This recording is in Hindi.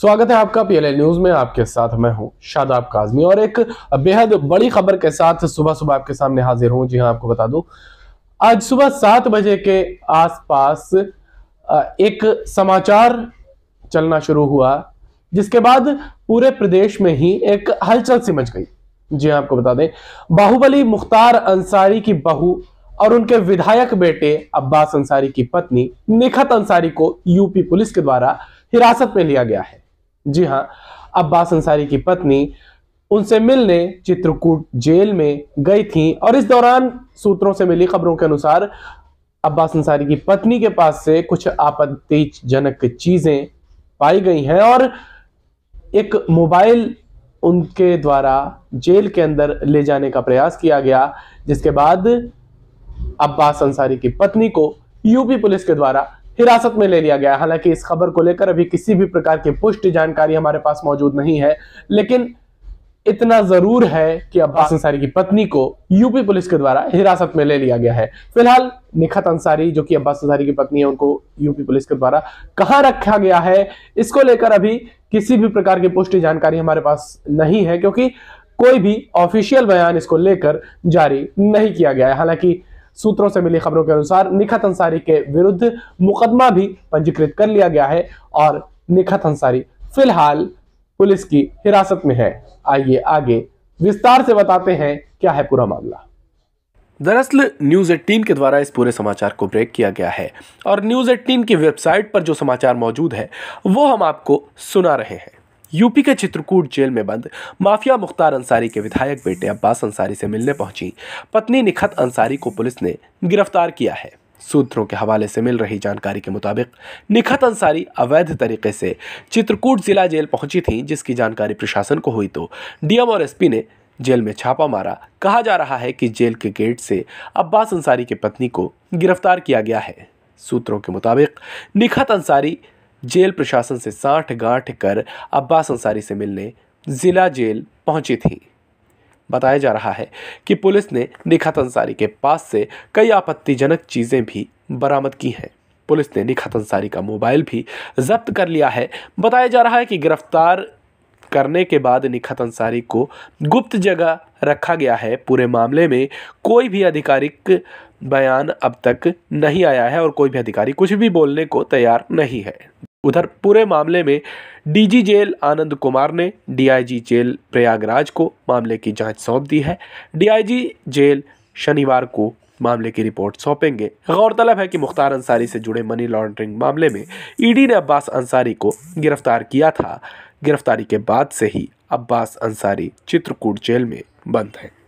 स्वागत है आपका पीएलए न्यूज में आपके साथ मैं हूं शादाब काजमी और एक बेहद बड़ी खबर के साथ सुबह सुबह आपके सामने हाजिर हूं जी हां आपको बता दूं आज सुबह सात बजे के आसपास एक समाचार चलना शुरू हुआ जिसके बाद पूरे प्रदेश में ही एक हलचल सी मच गई जी हां आपको बता दें बाहुबली मुख्तार अंसारी की बहू और उनके विधायक बेटे अब्बास अंसारी की पत्नी निखत अंसारी को यूपी पुलिस के द्वारा हिरासत में लिया गया है जी हाँ अब्बास अंसारी की पत्नी उनसे मिलने चित्रकूट जेल में गई थी और इस दौरान सूत्रों से मिली खबरों के अनुसार अब्बास अंसारी की पत्नी के पास से कुछ आपत्तिजनक चीजें पाई गई हैं और एक मोबाइल उनके द्वारा जेल के अंदर ले जाने का प्रयास किया गया जिसके बाद अब्बास अंसारी की पत्नी को यूपी पुलिस के द्वारा हिरासत में ले लिया गया हालांकि इस खबर को लेकर अभी किसी भी प्रकार की पुष्ट जानकारी हमारे पास मौजूद नहीं है लेकिन इतना जरूर है कि अब्बास अंसारी की पत्नी को यूपी पुलिस के द्वारा हिरासत में ले लिया गया है फिलहाल निखत अंसारी जो कि अब्बास अंसारी की पत्नी है उनको यूपी पुलिस के द्वारा कहां रखा गया है इसको लेकर अभी किसी भी प्रकार की पुष्टि जानकारी हमारे पास नहीं है क्योंकि कोई भी ऑफिशियल बयान इसको लेकर जारी नहीं किया गया है हालांकि सूत्रों से मिली खबरों के अनुसार निखत अंसारी के विरुद्ध मुकदमा भी पंजीकृत कर लिया गया है और निखत अंसारी फिलहाल पुलिस की हिरासत में है आइए आगे विस्तार से बताते हैं क्या है पूरा मामला दरअसल न्यूज़ एट्टीन के द्वारा इस पूरे समाचार को ब्रेक किया गया है और न्यूज़ एट्टीन की वेबसाइट पर जो समाचार मौजूद है वो हम आपको सुना रहे हैं यूपी के चित्रकूट जेल में बंद माफिया मुख्तार अंसारी के विधायक बेटे अब्बास अंसारी से मिलने पहुंची पत्नी निखत अंसारी को पुलिस ने गिरफ्तार किया है सूत्रों के हवाले से मिल रही जानकारी के मुताबिक निखत अंसारी अवैध तरीके से चित्रकूट जिला जेल पहुंची थी जिसकी जानकारी प्रशासन को हुई तो डीएम और एसपी ने जेल में छापा मारा कहा जा रहा है कि जेल के गेट से अब्बास अंसारी की पत्नी को गिरफ्तार किया गया है सूत्रों के मुताबिक निखत अंसारी जेल प्रशासन से साठ गांठ कर अब्बास अंसारी से मिलने ज़िला जेल पहुंची थी बताया जा रहा है कि पुलिस ने निखत अंसारी के पास से कई आपत्तिजनक चीज़ें भी बरामद की हैं पुलिस ने निखत अंसारी का मोबाइल भी जब्त कर लिया है बताया जा रहा है कि गिरफ्तार करने के बाद निखत अंसारी को गुप्त जगह रखा गया है पूरे मामले में कोई भी आधिकारिक बयान अब तक नहीं आया है और कोई भी अधिकारी कुछ भी बोलने को तैयार नहीं है उधर पूरे मामले में डीजी जेल आनंद कुमार ने डीआईजी जेल प्रयागराज को मामले की जांच सौंप दी है डीआईजी जेल शनिवार को मामले की रिपोर्ट सौंपेंगे गौरतलब है कि मुख्तार अंसारी से जुड़े मनी लॉन्ड्रिंग मामले में ईडी ने अब्बास अंसारी को गिरफ्तार किया था गिरफ्तारी के बाद से ही अब्बास अंसारी चित्रकूट जेल में बंद हैं